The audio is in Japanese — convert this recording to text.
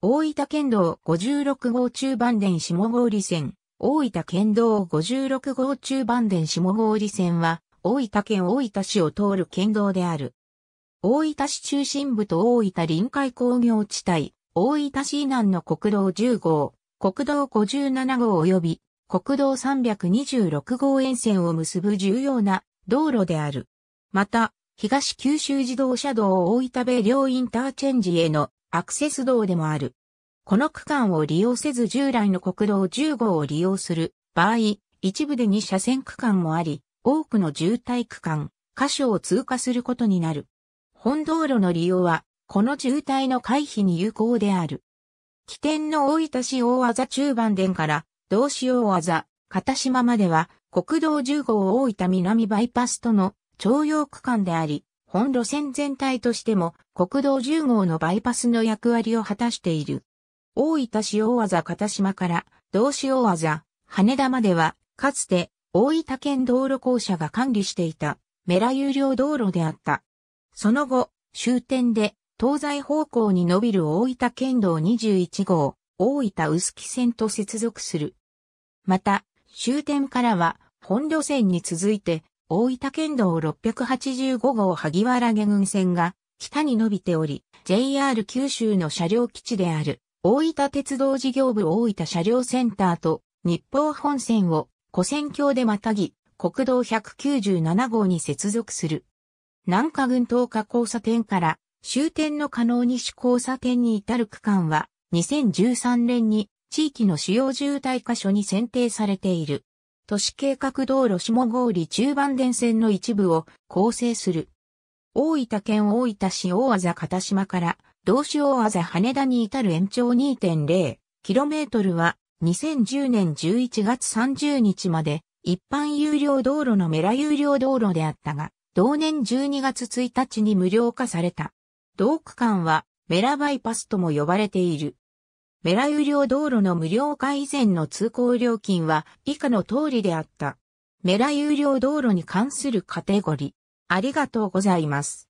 大分県道56号中盤電下郡線、大分県道56号中盤電下郡線は、大分県大分市を通る県道である。大分市中心部と大分臨海工業地帯、大分市南の国道10号、国道57号及び国道326号沿線を結ぶ重要な道路である。また、東九州自動車道大分米両インターチェンジへのアクセス道でもある。この区間を利用せず従来の国道1 5を利用する場合、一部で2車線区間もあり、多くの渋滞区間、箇所を通過することになる。本道路の利用は、この渋滞の回避に有効である。起点の大分市大技中盤殿から、道志大技、片島までは、国道1 5大分南バイパスとの、徴用区間であり、本路線全体としても国道10号のバイパスの役割を果たしている。大分塩技片島から道塩技羽田まではかつて大分県道路公社が管理していたメラ有料道路であった。その後終点で東西方向に伸びる大分県道21号大分薄木線と接続する。また終点からは本路線に続いて大分県道685号萩原下郡線が北に伸びており、JR 九州の車両基地である大分鉄道事業部大分車両センターと日報本線を古線橋でまたぎ、国道197号に接続する。南下群東下交差点から終点の加納西交差点に至る区間は2013年に地域の主要渋滞箇所に選定されている。都市計画道路下郡中盤電線の一部を構成する。大分県大分市大字片島から道市大字羽田に至る延長 2.0km は2010年11月30日まで一般有料道路のメラ有料道路であったが、同年12月1日に無料化された。同区間はメラバイパスとも呼ばれている。メラ有料道路の無料化以前の通行料金は以下の通りであった。メラ有料道路に関するカテゴリー。ありがとうございます。